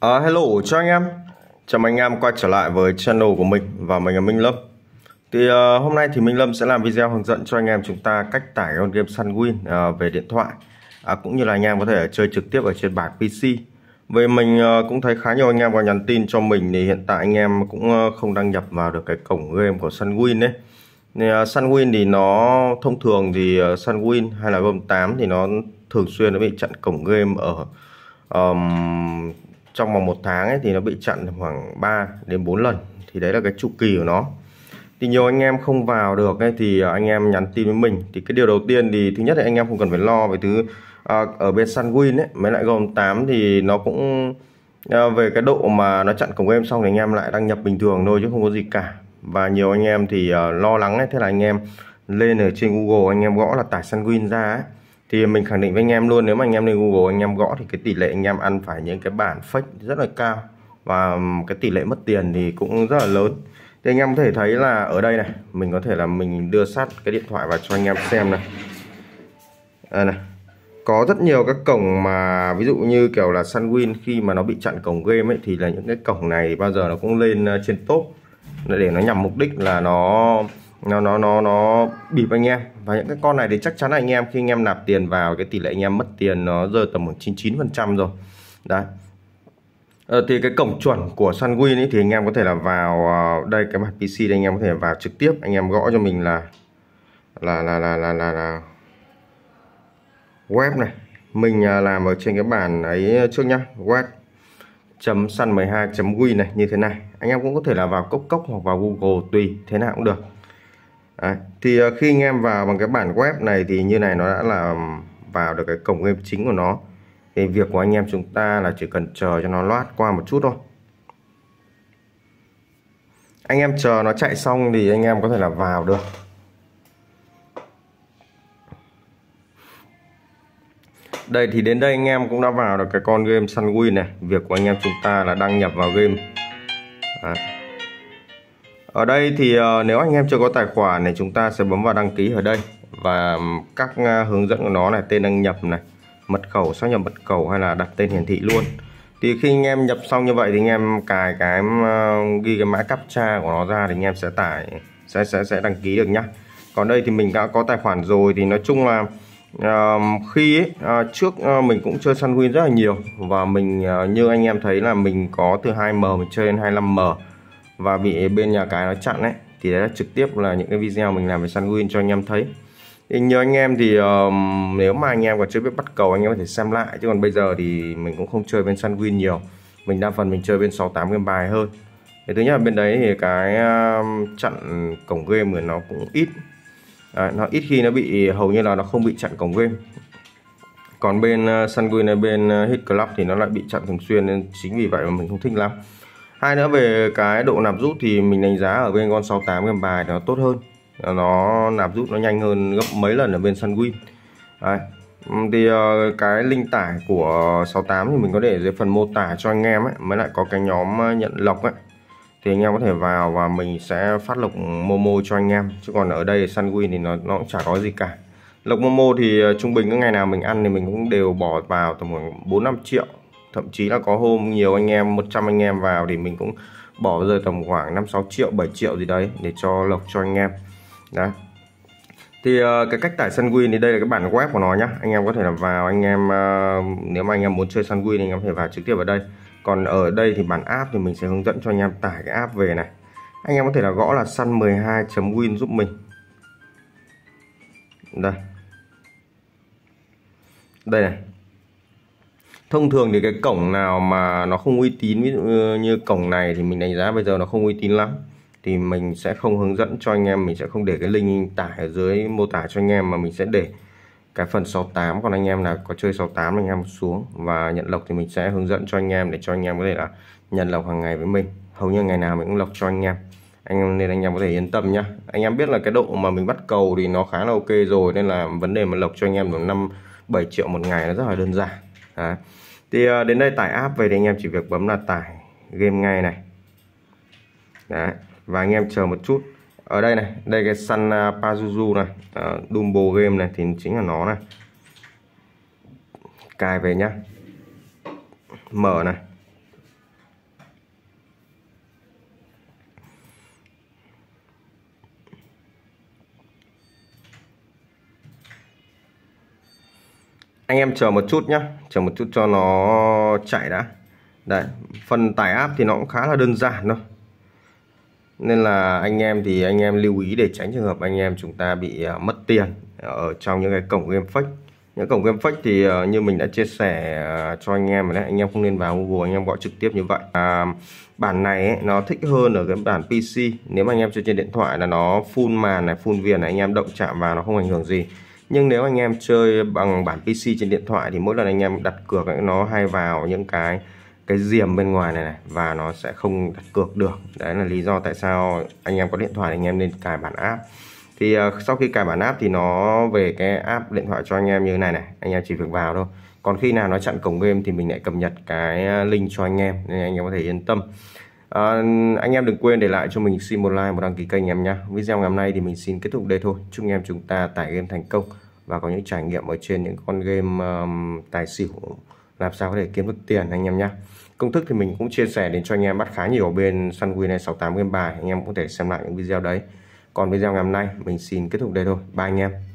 À, hello cho anh em Chào mừng anh em quay trở lại với channel của mình và mình là Minh Lâm Thì uh, hôm nay thì Minh Lâm sẽ làm video hướng dẫn cho anh em chúng ta cách tải con game Sunwin uh, à, về điện thoại à, Cũng như là anh em có thể chơi trực tiếp ở trên bảng PC Về mình uh, cũng thấy khá nhiều anh em có nhắn tin cho mình thì hiện tại anh em cũng uh, không đăng nhập vào được cái cổng game của Sunwin đấy thì, uh, Sunwin thì nó thông thường thì uh, Sunwin hay là GOM8 thì nó thường xuyên nó bị chặn cổng game ở um, trong vòng một tháng ấy, thì nó bị chặn khoảng 3 đến 4 lần thì đấy là cái chu kỳ của nó thì nhiều anh em không vào được ấy, thì à, anh em nhắn tin với mình thì cái điều đầu tiên thì thứ nhất là anh em không cần phải lo về thứ à, ở bên Sunwin ấy mới lại gồm 8 thì nó cũng à, về cái độ mà nó chặn cổng game xong thì anh em lại đăng nhập bình thường thôi chứ không có gì cả và nhiều anh em thì à, lo lắng ấy thế là anh em lên ở trên Google anh em gõ là tải Sunwin ra ấy thì mình khẳng định với anh em luôn nếu mà anh em lên Google anh em gõ thì cái tỷ lệ anh em ăn phải những cái bản fake rất là cao và cái tỷ lệ mất tiền thì cũng rất là lớn thì anh em có thể thấy là ở đây này mình có thể là mình đưa sát cái điện thoại vào cho anh em xem này à này có rất nhiều các cổng mà ví dụ như kiểu là Sunwin khi mà nó bị chặn cổng game ấy thì là những cái cổng này bao giờ nó cũng lên ờ, trên top để nó nhằm mục đích là nó nó nó nó nó bịp anh em và những cái con này thì chắc chắn là anh em khi anh em nạp tiền vào cái tỷ lệ anh em mất tiền nó rơi tầm khoảng 99 phần trăm rồi đấy ờ, thì cái cổng chuẩn của Sunwin ấy thì anh em có thể là vào ờ, đây cái mặt PC đây anh em có thể vào trực tiếp anh em gõ cho mình là là là là là là, là web này mình ờ, làm ở trên cái bản ấy trước nhá web chấm sun 12 win này như thế này anh em cũng có thể là vào cốc cốc hoặc vào google tùy thế nào cũng được Đấy. thì ờ, khi anh em vào bằng cái bản web này thì như này nó đã là vào được cái cổng game chính của nó thì việc của anh em chúng ta là chỉ cần chờ cho nó loát qua một chút thôi anh em chờ nó chạy xong thì anh em có thể là vào được đây thì đến đây anh em cũng đã vào được cái con game Sunwin này việc của anh em chúng ta là đăng nhập vào game Đấy ở đây thì ờ, nếu anh em chưa có tài khoản này chúng ta sẽ bấm vào đăng ký ở đây và các ờ, hướng dẫn của nó này tên đăng nhập này mật khẩu xác nhập mật khẩu hay là đặt tên hiển thị luôn thì khi anh em nhập xong như vậy thì anh em cài cái ghi cái mã captcha của nó ra thì anh em sẽ tải sẽ sẽ sẽ đăng ký được nhá còn đây thì mình đã có tài khoản rồi thì nói chung là uh, khi ấy, uh, trước uh, mình cũng chơi săn Sunwin rất là nhiều và mình uh, như anh em thấy là mình có từ 2M mình chơi đến 25M và bị bên nhà cái nó chặn ấy thì đấy là trực tiếp là những cái video mình làm về Sunwin cho anh em thấy thì nhiều anh em thì um, nếu mà anh em còn chưa biết bắt cầu anh em có thể xem lại chứ còn bây giờ thì mình cũng không chơi bên Sunwin nhiều mình đa phần mình chơi bên 68 game bài hơn thì thứ nhất là bên đấy thì cái um, chặn cổng game của nó cũng ít à, nó ít khi nó bị hầu như là nó không bị chặn cổng game còn bên uh, ờ, Sunwin này bên uh, Hit Club thì nó lại bị chặn thường xuyên nên chính vì vậy mà mình không thích lắm hai nữa về cái độ nạp rút thì mình đánh giá ở bên con 68 game bài nó tốt hơn nó nạp rút nó nhanh hơn gấp mấy lần ở bên Sunwin Đấy. thì ờ, cái link tải của 68 thì mình có để dưới phần mô tả cho anh em ấy mới lại có cái nhóm ờ, nhận lọc ấy thì anh em có thể vào và mình sẽ phát lộc Momo cho anh em chứ còn ở đây Sunwin thì nó nó cũng chả có gì cả lộc Momo thì ờ, trung bình các ngày nào mình ăn thì mình cũng đều bỏ vào tầm khoảng 4 5 triệu thậm chí là có hôm nhiều anh em 100 anh em vào thì mình cũng bỏ rơi tầm khoảng 5 6 triệu 7 triệu gì đấy để cho lộc cho anh em đó thì ờ, cái cách tải sân win thì đây là cái bản web của nó nhá anh em có thể là vào anh em ờ, nếu mà anh em muốn chơi sân win thì anh em có thể vào trực tiếp vào đây còn ở đây thì bản app thì mình sẽ hướng dẫn cho anh em tải cái app về này anh em có thể là gõ là sun12.win giúp mình đây đây này thông thường thì cái cổng nào mà nó không uy tín ví dụ như cổng này thì mình đánh giá bây giờ nó không uy tín lắm thì mình sẽ không hướng dẫn cho anh em mình sẽ không để cái link tải ở dưới mô tả cho anh em mà mình sẽ để cái phần 68 còn anh em là có chơi 68 anh em xuống và nhận lọc thì mình sẽ hướng dẫn cho anh em để cho anh em có thể là nhận lọc hàng ngày với mình hầu như ngày nào mình cũng lọc cho anh em anh em nên anh em có thể yên tâm nhá anh em biết là cái độ mà mình bắt cầu thì nó khá là ok rồi nên là vấn đề mà lọc cho anh em được năm 7 triệu một ngày nó rất là đơn giản Đấy. thì uh, đến đây tải app về thì anh em chỉ việc bấm là tải game ngay này Đấy. và anh em chờ một chút ở đây này đây cái săn uh, Pazuzu này uh, Dumbo game này thì chính là nó này cài về nhá mở này anh em chờ một chút nhé, chờ một chút cho nó chạy đã đấy phần tải áp thì nó cũng khá là đơn giản thôi nên là anh em thì anh em lưu ý để tránh trường hợp anh em chúng ta bị à, mất tiền ở trong những cái cổng game fake những cổng game fake thì à, như mình đã chia sẻ à, cho anh em rồi đấy anh em không nên vào Google anh em gọi trực tiếp như vậy à, bản này ấy, nó thích hơn ở cái bản PC nếu mà anh em chơi trên điện thoại là nó full màn này full viền này anh em động chạm vào nó không ảnh hưởng gì nhưng nếu anh em chơi bằng bản PC trên điện thoại thì mỗi lần anh em đặt cược nó hay vào những cái cái diềm bên ngoài này này và nó sẽ không đặt cược được đấy là lý do tại sao anh em có điện thoại anh em nên cài bản app thì uh, sau khi cài bản app thì nó về cái app điện thoại cho anh em như thế này này anh em chỉ việc vào thôi còn khi nào nó chặn cổng game thì mình lại cập nhật cái link cho anh em nên anh em có thể yên tâm à, anh em đừng quên để lại cho mình xin một like một đăng ký kênh em nhé video ngày hôm nay thì mình xin kết thúc đây thôi chúc anh em chúng ta tải game thành công và có những trải nghiệm ở trên những con game um, tài xỉu làm sao có thể kiếm được tiền anh em nhé công thức thì mình cũng chia sẻ đến cho anh em bắt khá nhiều bên Sunwin này 68 game bài anh em có thể xem lại những video đấy còn video ngày hôm nay mình xin kết thúc đây thôi bye anh em